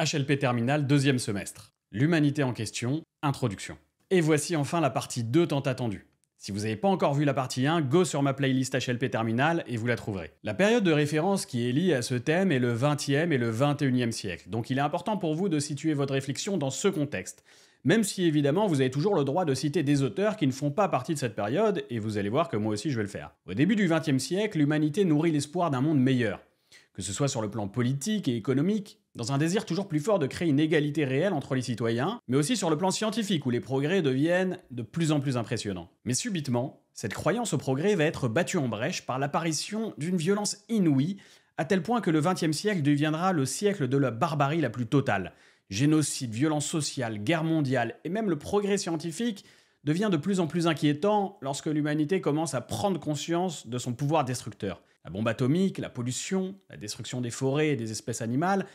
HLP Terminal, deuxième semestre. L'humanité en question, introduction. Et voici enfin la partie 2 tant attendue. Si vous n'avez pas encore vu la partie 1, go sur ma playlist HLP Terminal et vous la trouverez. La période de référence qui est liée à ce thème est le 20e et le 21e siècle, donc il est important pour vous de situer votre réflexion dans ce contexte. Même si évidemment vous avez toujours le droit de citer des auteurs qui ne font pas partie de cette période, et vous allez voir que moi aussi je vais le faire. Au début du 20e siècle, l'humanité nourrit l'espoir d'un monde meilleur que ce soit sur le plan politique et économique, dans un désir toujours plus fort de créer une égalité réelle entre les citoyens, mais aussi sur le plan scientifique où les progrès deviennent de plus en plus impressionnants. Mais subitement, cette croyance au progrès va être battue en brèche par l'apparition d'une violence inouïe, à tel point que le XXe siècle deviendra le siècle de la barbarie la plus totale. Génocide, violence sociale, guerre mondiale et même le progrès scientifique devient de plus en plus inquiétant lorsque l'humanité commence à prendre conscience de son pouvoir destructeur. La bombe atomique, la pollution, la destruction des forêts et des espèces animales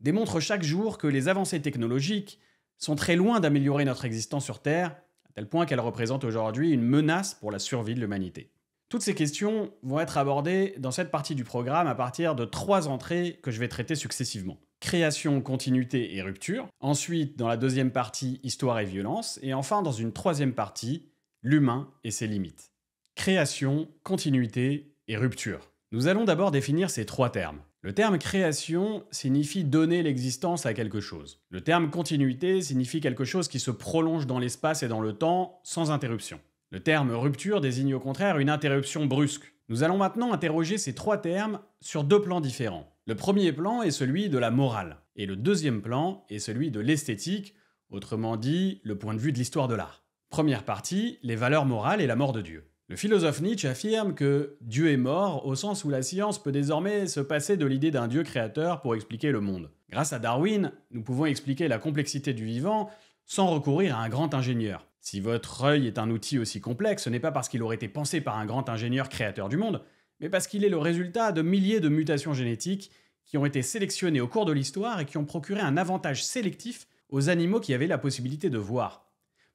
démontrent chaque jour que les avancées technologiques sont très loin d'améliorer notre existence sur Terre, à tel point qu'elles représentent aujourd'hui une menace pour la survie de l'humanité. Toutes ces questions vont être abordées dans cette partie du programme à partir de trois entrées que je vais traiter successivement création, continuité et rupture. Ensuite, dans la deuxième partie, histoire et violence. Et enfin, dans une troisième partie, l'humain et ses limites. Création, continuité et rupture. Nous allons d'abord définir ces trois termes. Le terme création signifie donner l'existence à quelque chose. Le terme continuité signifie quelque chose qui se prolonge dans l'espace et dans le temps sans interruption. Le terme rupture désigne au contraire une interruption brusque. Nous allons maintenant interroger ces trois termes sur deux plans différents. Le premier plan est celui de la morale, et le deuxième plan est celui de l'esthétique, autrement dit le point de vue de l'histoire de l'art. Première partie, les valeurs morales et la mort de Dieu. Le philosophe Nietzsche affirme que Dieu est mort au sens où la science peut désormais se passer de l'idée d'un Dieu créateur pour expliquer le monde. Grâce à Darwin, nous pouvons expliquer la complexité du vivant sans recourir à un grand ingénieur. Si votre œil est un outil aussi complexe, ce n'est pas parce qu'il aurait été pensé par un grand ingénieur créateur du monde, mais parce qu'il est le résultat de milliers de mutations génétiques qui ont été sélectionnées au cours de l'histoire et qui ont procuré un avantage sélectif aux animaux qui avaient la possibilité de voir.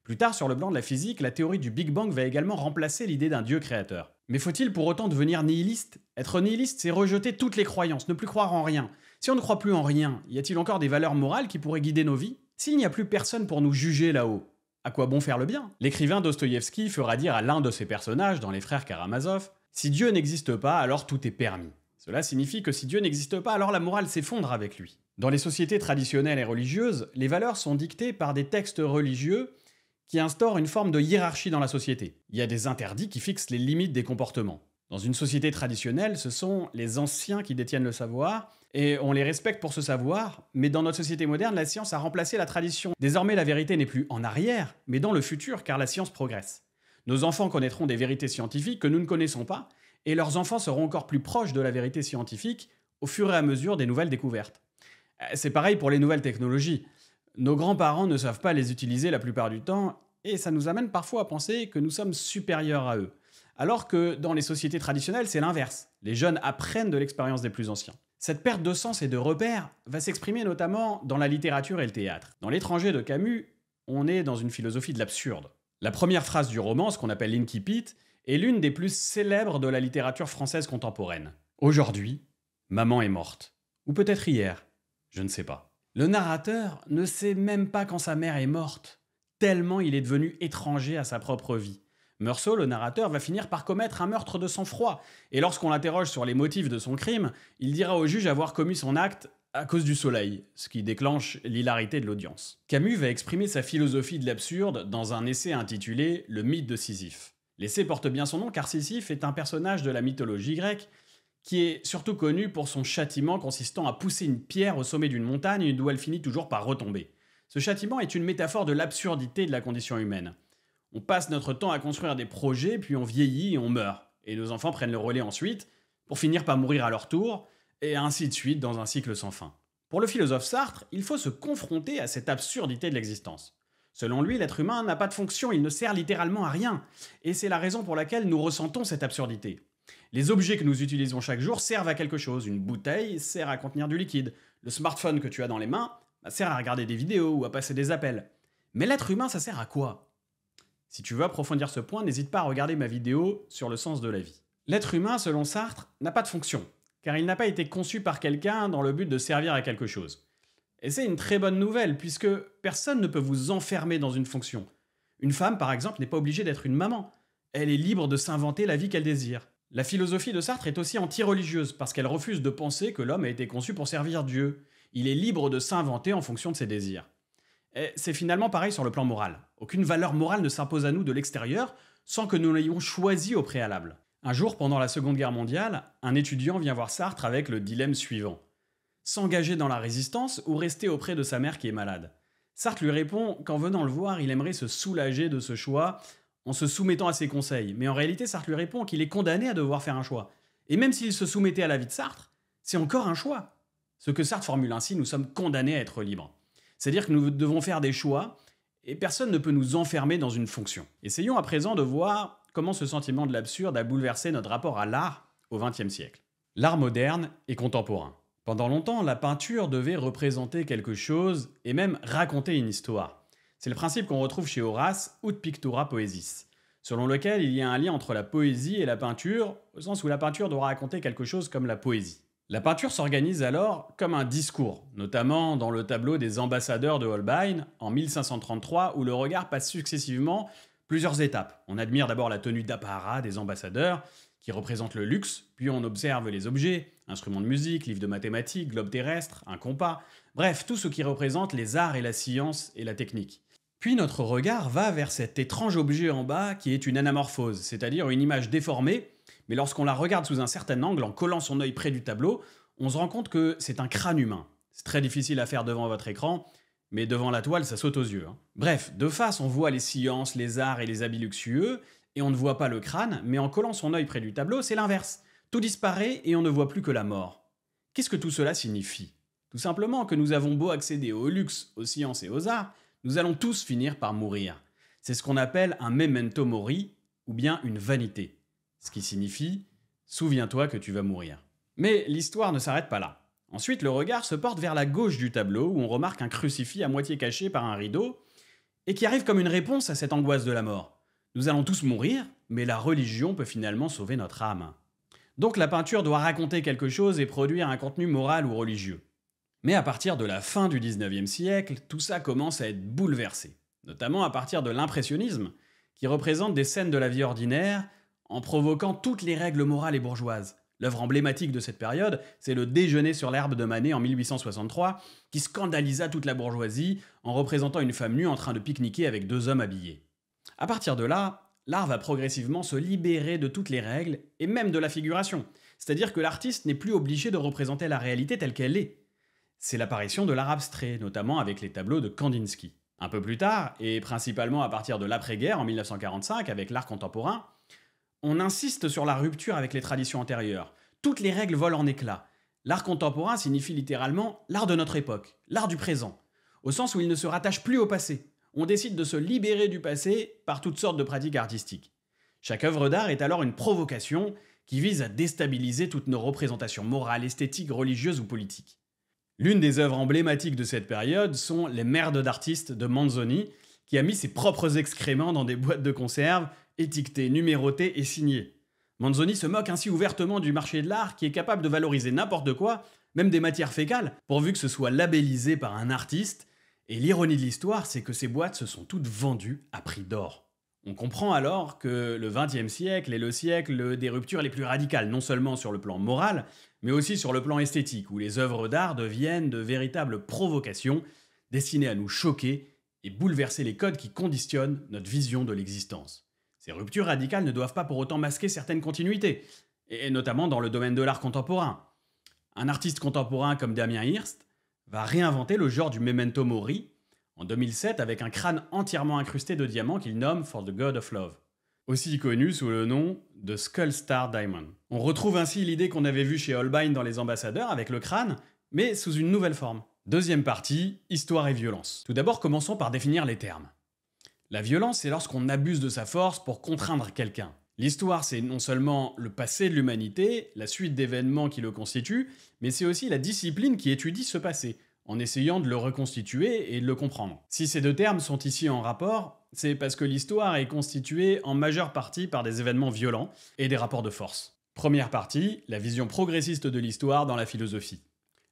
Plus tard, sur le plan de la physique, la théorie du Big Bang va également remplacer l'idée d'un Dieu créateur. Mais faut-il pour autant devenir nihiliste Être nihiliste, c'est rejeter toutes les croyances, ne plus croire en rien. Si on ne croit plus en rien, y a-t-il encore des valeurs morales qui pourraient guider nos vies S'il n'y a plus personne pour nous juger là-haut, à quoi bon faire le bien L'écrivain Dostoïevski fera dire à l'un de ses personnages, dans Les Frères Karamazov, si Dieu n'existe pas, alors tout est permis. Cela signifie que si Dieu n'existe pas, alors la morale s'effondre avec lui. Dans les sociétés traditionnelles et religieuses, les valeurs sont dictées par des textes religieux qui instaurent une forme de hiérarchie dans la société. Il y a des interdits qui fixent les limites des comportements. Dans une société traditionnelle, ce sont les anciens qui détiennent le savoir, et on les respecte pour ce savoir, mais dans notre société moderne, la science a remplacé la tradition. Désormais, la vérité n'est plus en arrière, mais dans le futur, car la science progresse. Nos enfants connaîtront des vérités scientifiques que nous ne connaissons pas, et leurs enfants seront encore plus proches de la vérité scientifique au fur et à mesure des nouvelles découvertes. Euh, c'est pareil pour les nouvelles technologies. Nos grands-parents ne savent pas les utiliser la plupart du temps, et ça nous amène parfois à penser que nous sommes supérieurs à eux. Alors que dans les sociétés traditionnelles, c'est l'inverse. Les jeunes apprennent de l'expérience des plus anciens. Cette perte de sens et de repères va s'exprimer notamment dans la littérature et le théâtre. Dans L'étranger de Camus, on est dans une philosophie de l'absurde. La première phrase du roman, ce qu'on appelle l'Inkipit, est l'une des plus célèbres de la littérature française contemporaine. Aujourd'hui, maman est morte. Ou peut-être hier, je ne sais pas. Le narrateur ne sait même pas quand sa mère est morte, tellement il est devenu étranger à sa propre vie. Meursault, le narrateur, va finir par commettre un meurtre de sang-froid, et lorsqu'on l'interroge sur les motifs de son crime, il dira au juge avoir commis son acte à cause du soleil, ce qui déclenche l'hilarité de l'audience. Camus va exprimer sa philosophie de l'absurde dans un essai intitulé Le mythe de Sisyphe. L'essai porte bien son nom car Sisyphe est un personnage de la mythologie grecque qui est surtout connu pour son châtiment consistant à pousser une pierre au sommet d'une montagne d'où elle finit toujours par retomber. Ce châtiment est une métaphore de l'absurdité de la condition humaine. On passe notre temps à construire des projets, puis on vieillit et on meurt. Et nos enfants prennent le relais ensuite, pour finir par mourir à leur tour, et ainsi de suite dans un cycle sans fin. Pour le philosophe Sartre, il faut se confronter à cette absurdité de l'existence. Selon lui, l'être humain n'a pas de fonction, il ne sert littéralement à rien, et c'est la raison pour laquelle nous ressentons cette absurdité. Les objets que nous utilisons chaque jour servent à quelque chose, une bouteille sert à contenir du liquide, le smartphone que tu as dans les mains bah, sert à regarder des vidéos ou à passer des appels. Mais l'être humain, ça sert à quoi Si tu veux approfondir ce point, n'hésite pas à regarder ma vidéo sur le sens de la vie. L'être humain, selon Sartre, n'a pas de fonction, car il n'a pas été conçu par quelqu'un dans le but de servir à quelque chose. Et c'est une très bonne nouvelle, puisque personne ne peut vous enfermer dans une fonction. Une femme, par exemple, n'est pas obligée d'être une maman. Elle est libre de s'inventer la vie qu'elle désire. La philosophie de Sartre est aussi anti-religieuse, parce qu'elle refuse de penser que l'homme a été conçu pour servir Dieu. Il est libre de s'inventer en fonction de ses désirs. Et c'est finalement pareil sur le plan moral. Aucune valeur morale ne s'impose à nous de l'extérieur sans que nous l'ayons choisi au préalable. Un jour, pendant la Seconde Guerre mondiale, un étudiant vient voir Sartre avec le dilemme suivant. S'engager dans la résistance ou rester auprès de sa mère qui est malade Sartre lui répond qu'en venant le voir, il aimerait se soulager de ce choix en se soumettant à ses conseils. Mais en réalité, Sartre lui répond qu'il est condamné à devoir faire un choix. Et même s'il se soumettait à vie de Sartre, c'est encore un choix. Ce que Sartre formule ainsi, nous sommes condamnés à être libres. C'est-à-dire que nous devons faire des choix et personne ne peut nous enfermer dans une fonction. Essayons à présent de voir comment ce sentiment de l'absurde a bouleversé notre rapport à l'art au XXe siècle. L'art moderne et contemporain. Pendant longtemps, la peinture devait représenter quelque chose et même raconter une histoire. C'est le principe qu'on retrouve chez Horace, Ut Pictura Poesis, selon lequel il y a un lien entre la poésie et la peinture, au sens où la peinture doit raconter quelque chose comme la poésie. La peinture s'organise alors comme un discours, notamment dans le tableau des ambassadeurs de Holbein en 1533, où le regard passe successivement plusieurs étapes. On admire d'abord la tenue d'apparat des ambassadeurs, qui représente le luxe, puis on observe les objets, instruments de musique, livres de mathématiques, globe terrestre, un compas, bref, tout ce qui représente les arts et la science et la technique. Puis notre regard va vers cet étrange objet en bas qui est une anamorphose, c'est-à-dire une image déformée, mais lorsqu'on la regarde sous un certain angle en collant son œil près du tableau, on se rend compte que c'est un crâne humain. C'est très difficile à faire devant votre écran, mais devant la toile, ça saute aux yeux. Hein. Bref, de face, on voit les sciences, les arts et les habits luxueux, et on ne voit pas le crâne, mais en collant son œil près du tableau, c'est l'inverse. Tout disparaît et on ne voit plus que la mort. Qu'est-ce que tout cela signifie Tout simplement que nous avons beau accéder au luxe, aux sciences et aux arts, nous allons tous finir par mourir. C'est ce qu'on appelle un memento mori, ou bien une vanité. Ce qui signifie souviens-toi que tu vas mourir. Mais l'histoire ne s'arrête pas là. Ensuite, le regard se porte vers la gauche du tableau où on remarque un crucifix à moitié caché par un rideau et qui arrive comme une réponse à cette angoisse de la mort. Nous allons tous mourir, mais la religion peut finalement sauver notre âme. Donc la peinture doit raconter quelque chose et produire un contenu moral ou religieux. Mais à partir de la fin du 19e siècle, tout ça commence à être bouleversé, notamment à partir de l'impressionnisme, qui représente des scènes de la vie ordinaire en provoquant toutes les règles morales et bourgeoises. L'œuvre emblématique de cette période, c'est le Déjeuner sur l'herbe de Manet en 1863, qui scandalisa toute la bourgeoisie en représentant une femme nue en train de pique-niquer avec deux hommes habillés. À partir de là, l'art va progressivement se libérer de toutes les règles et même de la figuration, c'est-à-dire que l'artiste n'est plus obligé de représenter la réalité telle qu'elle est. C'est l'apparition de l'art abstrait, notamment avec les tableaux de Kandinsky. Un peu plus tard, et principalement à partir de l'après-guerre en 1945 avec l'art contemporain, on insiste sur la rupture avec les traditions antérieures. Toutes les règles volent en éclats. L'art contemporain signifie littéralement l'art de notre époque, l'art du présent, au sens où il ne se rattache plus au passé. On décide de se libérer du passé par toutes sortes de pratiques artistiques. Chaque œuvre d'art est alors une provocation qui vise à déstabiliser toutes nos représentations morales, esthétiques, religieuses ou politiques. L'une des œuvres emblématiques de cette période sont Les merdes d'artistes de Manzoni, qui a mis ses propres excréments dans des boîtes de conserve étiqueté, numéroté et signé. Manzoni se moque ainsi ouvertement du marché de l'art qui est capable de valoriser n'importe quoi, même des matières fécales, pourvu que ce soit labellisé par un artiste, et l'ironie de l'histoire, c'est que ces boîtes se sont toutes vendues à prix d'or. On comprend alors que le XXe siècle est le siècle des ruptures les plus radicales, non seulement sur le plan moral, mais aussi sur le plan esthétique, où les œuvres d'art deviennent de véritables provocations destinées à nous choquer et bouleverser les codes qui conditionnent notre vision de l'existence. Ces ruptures radicales ne doivent pas pour autant masquer certaines continuités, et notamment dans le domaine de l'art contemporain. Un artiste contemporain comme Damien Hirst va réinventer le genre du memento mori en 2007 avec un crâne entièrement incrusté de diamants qu'il nomme For the God of Love, aussi connu sous le nom de Skull Star Diamond. On retrouve ainsi l'idée qu'on avait vue chez Holbein dans Les Ambassadeurs avec le crâne, mais sous une nouvelle forme. Deuxième partie, histoire et violence. Tout d'abord, commençons par définir les termes. La violence, c'est lorsqu'on abuse de sa force pour contraindre quelqu'un. L'histoire, c'est non seulement le passé de l'humanité, la suite d'événements qui le constituent, mais c'est aussi la discipline qui étudie ce passé, en essayant de le reconstituer et de le comprendre. Si ces deux termes sont ici en rapport, c'est parce que l'histoire est constituée en majeure partie par des événements violents et des rapports de force. Première partie, la vision progressiste de l'histoire dans la philosophie.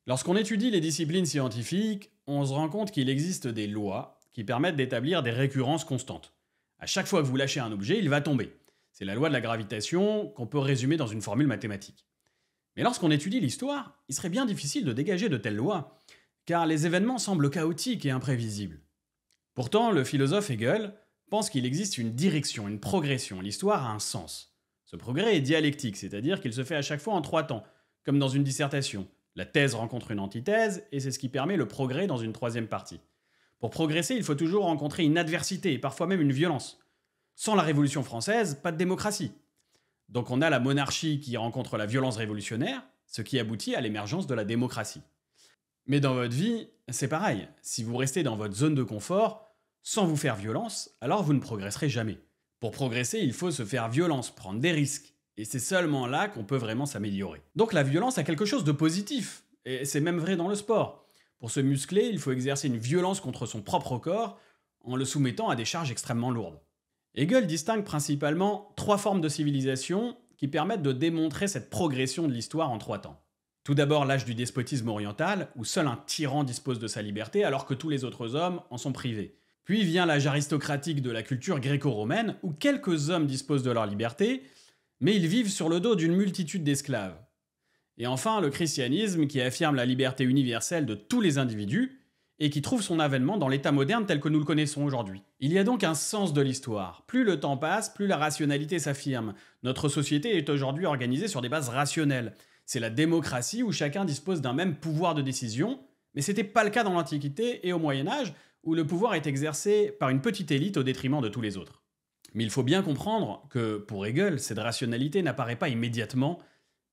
Lorsqu'on étudie les disciplines scientifiques, on se rend compte qu'il existe des lois, qui permettent d'établir des récurrences constantes. À chaque fois que vous lâchez un objet, il va tomber. C'est la loi de la gravitation qu'on peut résumer dans une formule mathématique. Mais lorsqu'on étudie l'histoire, il serait bien difficile de dégager de telles lois, car les événements semblent chaotiques et imprévisibles. Pourtant, le philosophe Hegel pense qu'il existe une direction, une progression, l'histoire a un sens. Ce progrès est dialectique, c'est-à-dire qu'il se fait à chaque fois en trois temps, comme dans une dissertation. La thèse rencontre une antithèse, et c'est ce qui permet le progrès dans une troisième partie. Pour progresser, il faut toujours rencontrer une adversité et parfois même une violence. Sans la Révolution française, pas de démocratie. Donc on a la monarchie qui rencontre la violence révolutionnaire, ce qui aboutit à l'émergence de la démocratie. Mais dans votre vie, c'est pareil. Si vous restez dans votre zone de confort, sans vous faire violence, alors vous ne progresserez jamais. Pour progresser, il faut se faire violence, prendre des risques. Et c'est seulement là qu'on peut vraiment s'améliorer. Donc la violence a quelque chose de positif. Et c'est même vrai dans le sport. Pour se muscler, il faut exercer une violence contre son propre corps en le soumettant à des charges extrêmement lourdes. Hegel distingue principalement trois formes de civilisation qui permettent de démontrer cette progression de l'histoire en trois temps. Tout d'abord l'âge du despotisme oriental, où seul un tyran dispose de sa liberté alors que tous les autres hommes en sont privés. Puis vient l'âge aristocratique de la culture gréco-romaine, où quelques hommes disposent de leur liberté, mais ils vivent sur le dos d'une multitude d'esclaves. Et enfin, le christianisme qui affirme la liberté universelle de tous les individus et qui trouve son avènement dans l'État moderne tel que nous le connaissons aujourd'hui. Il y a donc un sens de l'histoire. Plus le temps passe, plus la rationalité s'affirme. Notre société est aujourd'hui organisée sur des bases rationnelles. C'est la démocratie où chacun dispose d'un même pouvoir de décision, mais c'était pas le cas dans l'Antiquité et au Moyen Âge, où le pouvoir est exercé par une petite élite au détriment de tous les autres. Mais il faut bien comprendre que, pour Hegel, cette rationalité n'apparaît pas immédiatement,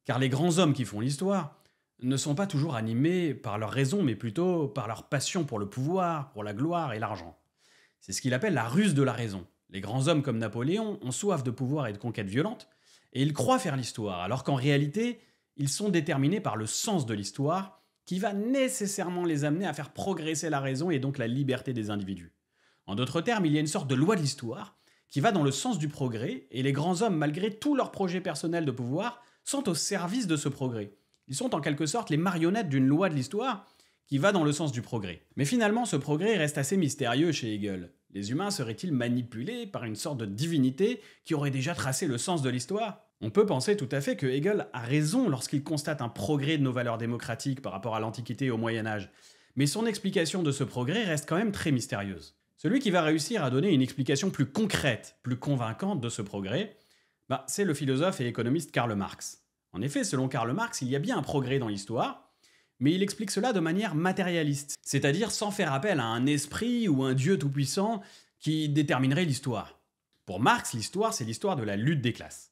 car les grands hommes qui font l'histoire ne sont pas toujours animés par leur raison, mais plutôt par leur passion pour le pouvoir, pour la gloire et l'argent. C'est ce qu'il appelle la ruse de la raison. Les grands hommes comme Napoléon ont soif de pouvoir et de conquêtes violentes, et ils croient faire l'histoire, alors qu'en réalité, ils sont déterminés par le sens de l'histoire, qui va nécessairement les amener à faire progresser la raison et donc la liberté des individus. En d'autres termes, il y a une sorte de loi de l'histoire qui va dans le sens du progrès, et les grands hommes, malgré tous leurs projets personnels de pouvoir, sont au service de ce progrès. Ils sont en quelque sorte les marionnettes d'une loi de l'histoire qui va dans le sens du progrès. Mais finalement, ce progrès reste assez mystérieux chez Hegel. Les humains seraient-ils manipulés par une sorte de divinité qui aurait déjà tracé le sens de l'histoire On peut penser tout à fait que Hegel a raison lorsqu'il constate un progrès de nos valeurs démocratiques par rapport à l'Antiquité et au Moyen Âge, mais son explication de ce progrès reste quand même très mystérieuse. Celui qui va réussir à donner une explication plus concrète, plus convaincante de ce progrès, bah, c'est le philosophe et économiste Karl Marx. En effet, selon Karl Marx, il y a bien un progrès dans l'histoire, mais il explique cela de manière matérialiste, c'est-à-dire sans faire appel à un esprit ou un dieu tout-puissant qui déterminerait l'histoire. Pour Marx, l'histoire, c'est l'histoire de la lutte des classes.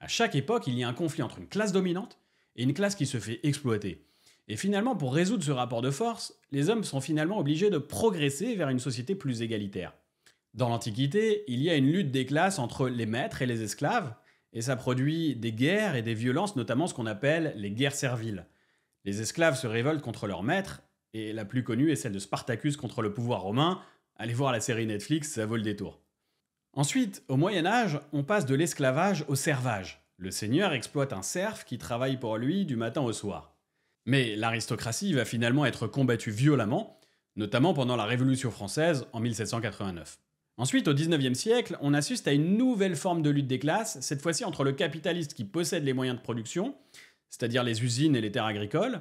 À chaque époque, il y a un conflit entre une classe dominante et une classe qui se fait exploiter. Et finalement, pour résoudre ce rapport de force, les hommes sont finalement obligés de progresser vers une société plus égalitaire. Dans l'Antiquité, il y a une lutte des classes entre les maîtres et les esclaves, et ça produit des guerres et des violences, notamment ce qu'on appelle les guerres serviles. Les esclaves se révoltent contre leurs maîtres, et la plus connue est celle de Spartacus contre le pouvoir romain. Allez voir la série Netflix, ça vaut le détour. Ensuite, au Moyen Âge, on passe de l'esclavage au servage. Le seigneur exploite un serf qui travaille pour lui du matin au soir. Mais l'aristocratie va finalement être combattue violemment, notamment pendant la Révolution française en 1789. Ensuite, au 19e siècle, on assiste à une nouvelle forme de lutte des classes, cette fois-ci entre le capitaliste qui possède les moyens de production, c'est-à-dire les usines et les terres agricoles,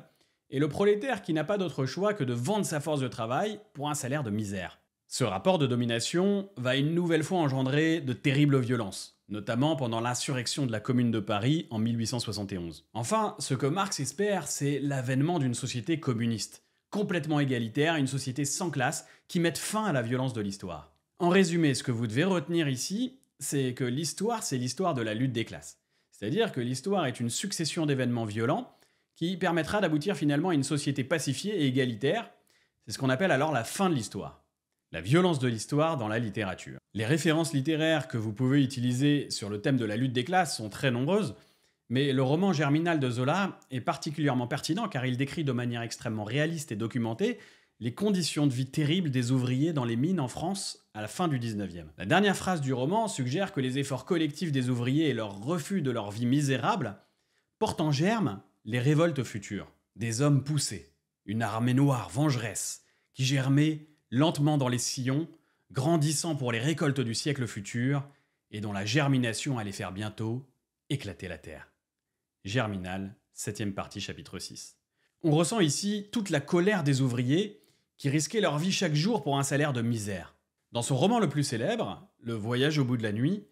et le prolétaire qui n'a pas d'autre choix que de vendre sa force de travail pour un salaire de misère. Ce rapport de domination va une nouvelle fois engendrer de terribles violences, notamment pendant l'insurrection de la Commune de Paris en 1871. Enfin, ce que Marx espère, c'est l'avènement d'une société communiste, complètement égalitaire, une société sans classe, qui mette fin à la violence de l'histoire. En résumé, ce que vous devez retenir ici, c'est que l'histoire, c'est l'histoire de la lutte des classes. C'est-à-dire que l'histoire est une succession d'événements violents qui permettra d'aboutir finalement à une société pacifiée et égalitaire. C'est ce qu'on appelle alors la fin de l'histoire. La violence de l'histoire dans la littérature. Les références littéraires que vous pouvez utiliser sur le thème de la lutte des classes sont très nombreuses, mais le roman Germinal de Zola est particulièrement pertinent car il décrit de manière extrêmement réaliste et documentée les conditions de vie terribles des ouvriers dans les mines en France la fin du 19e. La dernière phrase du roman suggère que les efforts collectifs des ouvriers et leur refus de leur vie misérable portent en germe les révoltes futures. Des hommes poussés, une armée noire vengeresse, qui germait lentement dans les sillons, grandissant pour les récoltes du siècle futur, et dont la germination allait faire bientôt éclater la terre. Germinal, 7 partie, chapitre 6. On ressent ici toute la colère des ouvriers qui risquaient leur vie chaque jour pour un salaire de misère. Dans son roman le plus célèbre, Le Voyage au bout de la nuit,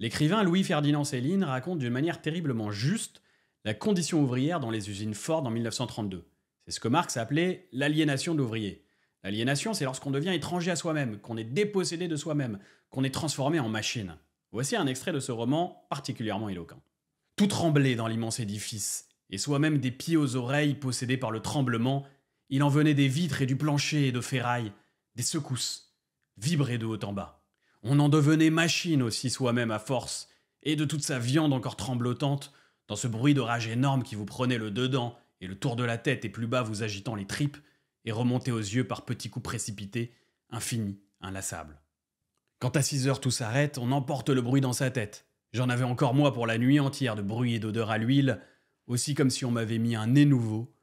l'écrivain Louis-Ferdinand Céline raconte d'une manière terriblement juste la condition ouvrière dans les usines Ford en 1932. C'est ce que Marx appelait l'aliénation d'ouvriers. L'aliénation, c'est lorsqu'on devient étranger à soi-même, qu'on est dépossédé de soi-même, qu'on est transformé en machine. Voici un extrait de ce roman particulièrement éloquent. Tout tremblait dans l'immense édifice, et soi-même des pieds aux oreilles possédés par le tremblement, il en venait des vitres et du plancher et de ferraille, des secousses, vibrer de haut en bas. On en devenait machine aussi soi-même à force, et de toute sa viande encore tremblotante, dans ce bruit de rage énorme qui vous prenait le dedans et le tour de la tête et plus bas vous agitant les tripes, et remontait aux yeux par petits coups précipités, infini, inlassables. Quand à 6 heures tout s'arrête, on emporte le bruit dans sa tête. J'en avais encore moi pour la nuit entière de bruit et d'odeur à l'huile, aussi comme si on m'avait mis un nez nouveau,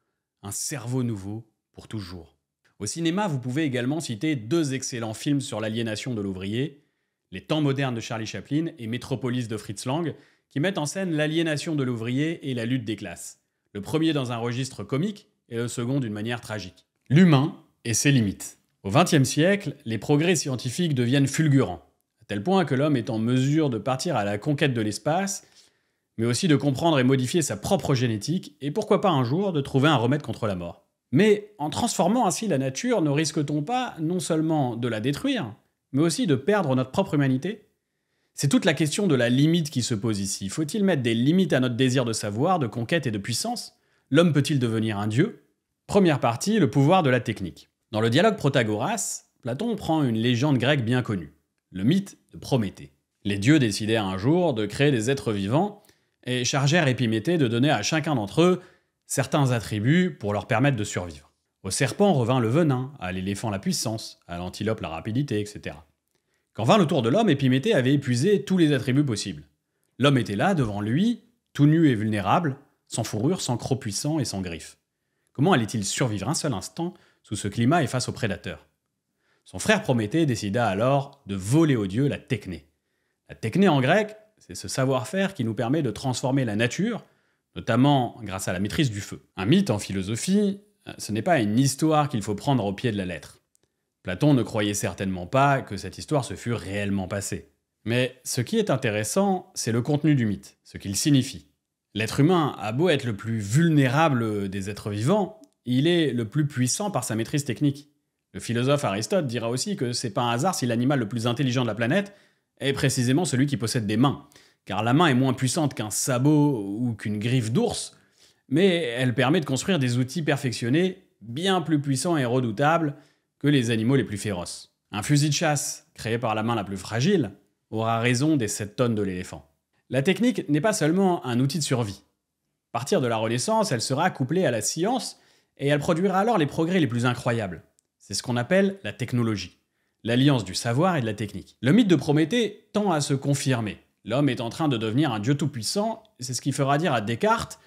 un cerveau nouveau, pour toujours. Au cinéma, vous pouvez également citer deux excellents films sur l'aliénation de l'ouvrier, Les temps modernes de Charlie Chaplin et Métropolis de Fritz Lang, qui mettent en scène l'aliénation de l'ouvrier et la lutte des classes, le premier dans un registre comique et le second d'une manière tragique. L'humain et ses limites. Au XXe siècle, les progrès scientifiques deviennent fulgurants, à tel point que l'homme est en mesure de partir à la conquête de l'espace, mais aussi de comprendre et modifier sa propre génétique, et pourquoi pas un jour de trouver un remède contre la mort. Mais en transformant ainsi la nature, ne risque-t-on pas non seulement de la détruire, mais aussi de perdre notre propre humanité C'est toute la question de la limite qui se pose ici. Faut-il mettre des limites à notre désir de savoir, de conquête et de puissance L'homme peut-il devenir un dieu Première partie, le pouvoir de la technique. Dans le dialogue Protagoras, Platon prend une légende grecque bien connue, le mythe de Prométhée. Les dieux décidèrent un jour de créer des êtres vivants et chargèrent Épiméthée de donner à chacun d'entre eux certains attributs pour leur permettre de survivre. Au serpent revint le venin, à l'éléphant la puissance, à l'antilope la rapidité, etc. Quand vint le tour de l'homme, Épiméthée avait épuisé tous les attributs possibles. L'homme était là, devant lui, tout nu et vulnérable, sans fourrure, sans croc puissant et sans griffes. Comment allait-il survivre un seul instant sous ce climat et face aux prédateurs Son frère Prométhée décida alors de voler aux dieux la techné. La techné en grec, c'est ce savoir-faire qui nous permet de transformer la nature, notamment grâce à la maîtrise du feu. Un mythe en philosophie, euh, ce n'est pas une histoire qu'il faut prendre au pied de la lettre. Platon ne croyait certainement pas que cette histoire se fût réellement passée. Mais ce qui est intéressant, c'est le contenu du mythe, ce qu'il signifie. L'être humain a beau être le plus vulnérable des êtres vivants, il est le plus puissant par sa maîtrise technique. Le philosophe Aristote dira aussi que c'est pas un hasard si l'animal le plus intelligent de la planète est précisément celui qui possède des mains, car la main est moins puissante qu'un sabot ou qu'une griffe d'ours, mais elle permet de construire des outils perfectionnés bien plus puissants et redoutables que les animaux les plus féroces. Un fusil de chasse, créé par la main la plus fragile, aura raison des 7 tonnes de l'éléphant. La technique n'est pas seulement un outil de survie. À partir de la Renaissance, elle sera couplée à la science et elle produira alors les progrès les plus incroyables. C'est ce qu'on appelle la technologie, l'alliance du savoir et de la technique. Le mythe de Prométhée tend à se confirmer, L'homme est en train de devenir un Dieu tout-puissant, c'est ce qui fera dire à Descartes,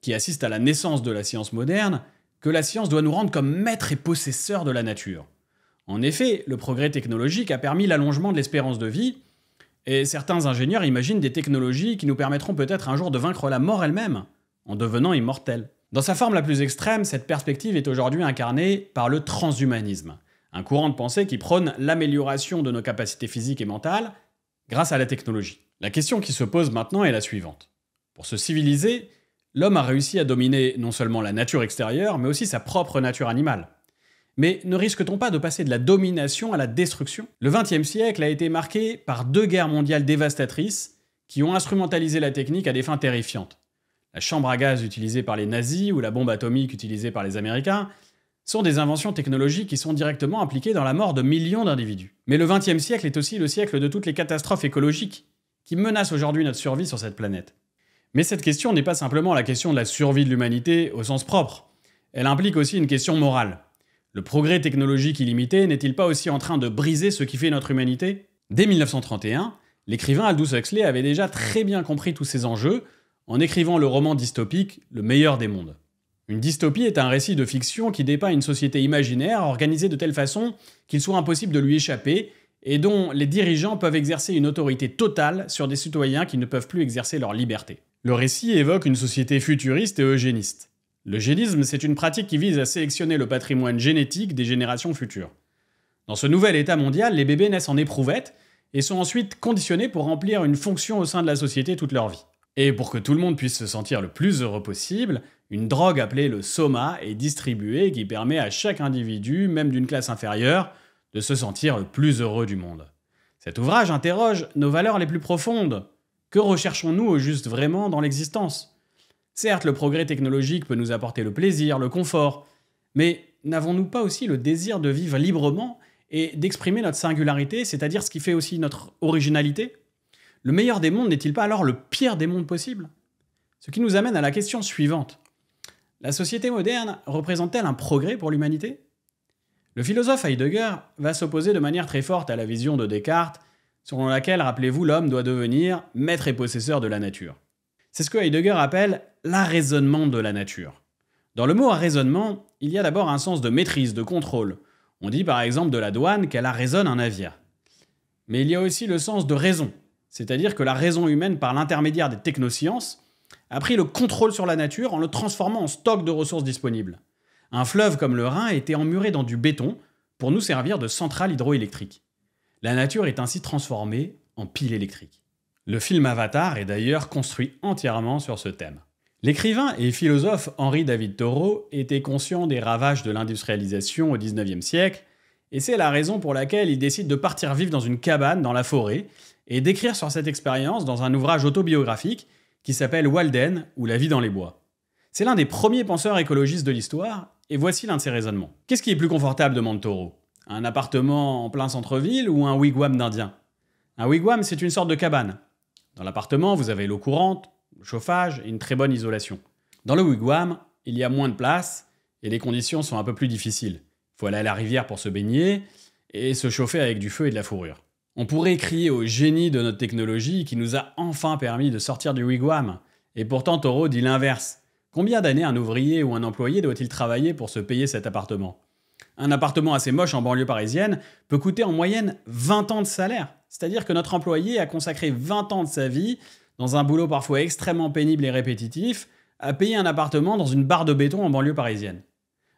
qui assiste à la naissance de la science moderne, que la science doit nous rendre comme maîtres et possesseurs de la nature. En effet, le progrès technologique a permis l'allongement de l'espérance de vie, et certains ingénieurs imaginent des technologies qui nous permettront peut-être un jour de vaincre la mort elle-même, en devenant immortels. Dans sa forme la plus extrême, cette perspective est aujourd'hui incarnée par le transhumanisme, un courant de pensée qui prône l'amélioration de nos capacités physiques et mentales grâce à la technologie. La question qui se pose maintenant est la suivante. Pour se civiliser, l'homme a réussi à dominer non seulement la nature extérieure, mais aussi sa propre nature animale. Mais ne risque-t-on pas de passer de la domination à la destruction Le XXe siècle a été marqué par deux guerres mondiales dévastatrices qui ont instrumentalisé la technique à des fins terrifiantes. La chambre à gaz utilisée par les nazis ou la bombe atomique utilisée par les Américains sont des inventions technologiques qui sont directement impliquées dans la mort de millions d'individus. Mais le XXe siècle est aussi le siècle de toutes les catastrophes écologiques, qui menace aujourd'hui notre survie sur cette planète. Mais cette question n'est pas simplement la question de la survie de l'humanité au sens propre. Elle implique aussi une question morale. Le progrès technologique illimité n'est-il pas aussi en train de briser ce qui fait notre humanité Dès 1931, l'écrivain Aldous Huxley avait déjà très bien compris tous ces enjeux en écrivant le roman dystopique Le meilleur des mondes. Une dystopie est un récit de fiction qui dépeint une société imaginaire organisée de telle façon qu'il soit impossible de lui échapper et dont les dirigeants peuvent exercer une autorité totale sur des citoyens qui ne peuvent plus exercer leur liberté. Le récit évoque une société futuriste et eugéniste. L'eugénisme, c'est une pratique qui vise à sélectionner le patrimoine génétique des générations futures. Dans ce nouvel état mondial, les bébés naissent en éprouvette et sont ensuite conditionnés pour remplir une fonction au sein de la société toute leur vie. Et pour que tout le monde puisse se sentir le plus heureux possible, une drogue appelée le soma est distribuée qui permet à chaque individu, même d'une classe inférieure, de se sentir le plus heureux du monde. Cet ouvrage interroge nos valeurs les plus profondes. Que recherchons-nous au juste vraiment dans l'existence Certes, le progrès technologique peut nous apporter le plaisir, le confort, mais n'avons-nous pas aussi le désir de vivre librement et d'exprimer notre singularité, c'est-à-dire ce qui fait aussi notre originalité Le meilleur des mondes n'est-il pas alors le pire des mondes possible Ce qui nous amène à la question suivante. La société moderne représente-t-elle un progrès pour l'humanité le philosophe Heidegger va s'opposer de manière très forte à la vision de Descartes, selon laquelle, rappelez-vous, l'homme doit devenir maître et possesseur de la nature. C'est ce que Heidegger appelle l'arraisonnement de la nature. Dans le mot arraisonnement, il y a d'abord un sens de maîtrise, de contrôle. On dit par exemple de la douane qu'elle arraisonne un navire. Mais il y a aussi le sens de raison, c'est-à-dire que la raison humaine, par l'intermédiaire des technosciences, a pris le contrôle sur la nature en le transformant en stock de ressources disponibles. Un fleuve comme le Rhin a été emmuré dans du béton pour nous servir de centrale hydroélectrique. La nature est ainsi transformée en pile électrique. Le film Avatar est d'ailleurs construit entièrement sur ce thème. L'écrivain et philosophe Henri David Thoreau était conscient des ravages de l'industrialisation au XIXe siècle, et c'est la raison pour laquelle il décide de partir vivre dans une cabane dans la forêt et d'écrire sur cette expérience dans un ouvrage autobiographique qui s'appelle Walden ou La vie dans les bois. C'est l'un des premiers penseurs écologistes de l'histoire et voici l'un de ses raisonnements. Qu'est-ce qui est plus confortable demande Toro Un appartement en plein centre-ville ou un wigwam d'Indien Un wigwam, c'est une sorte de cabane. Dans l'appartement, vous avez l'eau courante, le chauffage et une très bonne isolation. Dans le wigwam, il y a moins de place et les conditions sont un peu plus difficiles. Il faut aller à la rivière pour se baigner et se chauffer avec du feu et de la fourrure. On pourrait crier au génie de notre technologie qui nous a enfin permis de sortir du wigwam. Et pourtant, Toro dit l'inverse. Combien d'années un ouvrier ou un employé doit-il travailler pour se payer cet appartement Un appartement assez moche en banlieue parisienne peut coûter en moyenne 20 ans de salaire. C'est-à-dire que notre employé a consacré 20 ans de sa vie, dans un boulot parfois extrêmement pénible et répétitif, à payer un appartement dans une barre de béton en banlieue parisienne.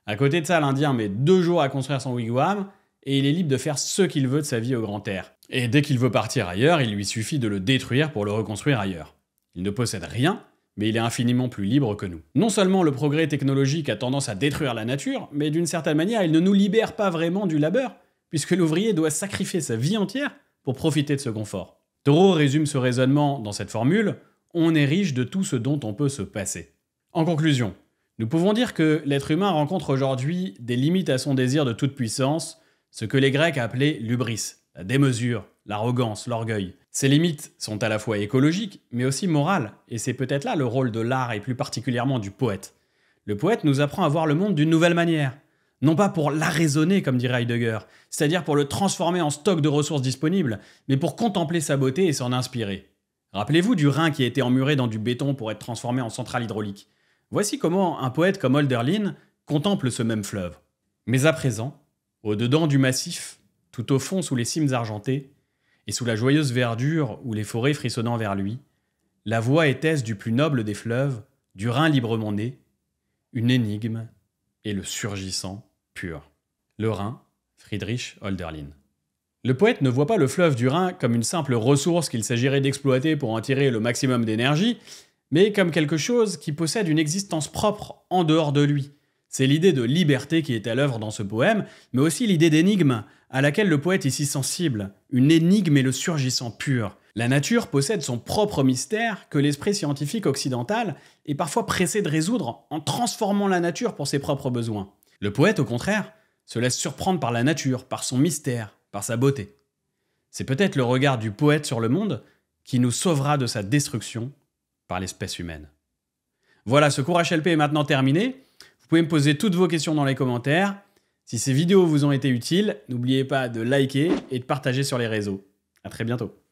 À côté de ça, l'Indien met deux jours à construire son wigwam, et il est libre de faire ce qu'il veut de sa vie au grand air. Et dès qu'il veut partir ailleurs, il lui suffit de le détruire pour le reconstruire ailleurs. Il ne possède rien, mais il est infiniment plus libre que nous. Non seulement le progrès technologique a tendance à détruire la nature, mais d'une certaine manière, il ne nous libère pas vraiment du labeur, puisque l'ouvrier doit sacrifier sa vie entière pour profiter de ce confort. Thoreau résume ce raisonnement dans cette formule On est riche de tout ce dont on peut se passer. En conclusion, nous pouvons dire que l'être humain rencontre aujourd'hui des limites à son désir de toute puissance, ce que les Grecs appelaient l'ubris, la démesure, l'arrogance, l'orgueil. Ces limites sont à la fois écologiques, mais aussi morales, et c'est peut-être là le rôle de l'art et plus particulièrement du poète. Le poète nous apprend à voir le monde d'une nouvelle manière. Non pas pour l'arraisonner, comme dirait Heidegger, c'est-à-dire pour le transformer en stock de ressources disponibles, mais pour contempler sa beauté et s'en inspirer. Rappelez-vous du Rhin qui a été emmuré dans du béton pour être transformé en centrale hydraulique. Voici comment un poète comme Holderlin contemple ce même fleuve. Mais à présent, au-dedans du massif, tout au fond sous les cimes argentées, et sous la joyeuse verdure ou les forêts frissonnant vers lui, la voix était-ce du plus noble des fleuves, du Rhin librement né, une énigme et le surgissant pur. Le Rhin, Friedrich Holderlin. Le poète ne voit pas le fleuve du Rhin comme une simple ressource qu'il s'agirait d'exploiter pour en tirer le maximum d'énergie, mais comme quelque chose qui possède une existence propre en dehors de lui. C'est l'idée de liberté qui est à l'œuvre dans ce poème, mais aussi l'idée d'énigme, à laquelle le poète est si sensible, une énigme et le surgissant pur. La nature possède son propre mystère que l'esprit scientifique occidental est parfois pressé de résoudre en transformant la nature pour ses propres besoins. Le poète, au contraire, se laisse surprendre par la nature, par son mystère, par sa beauté. C'est peut-être le regard du poète sur le monde qui nous sauvera de sa destruction par l'espèce humaine. Voilà, ce cours HLP est maintenant terminé. Vous pouvez me poser toutes vos questions dans les commentaires. Si ces vidéos vous ont été utiles, n'oubliez pas de liker et de partager sur les réseaux. À très bientôt.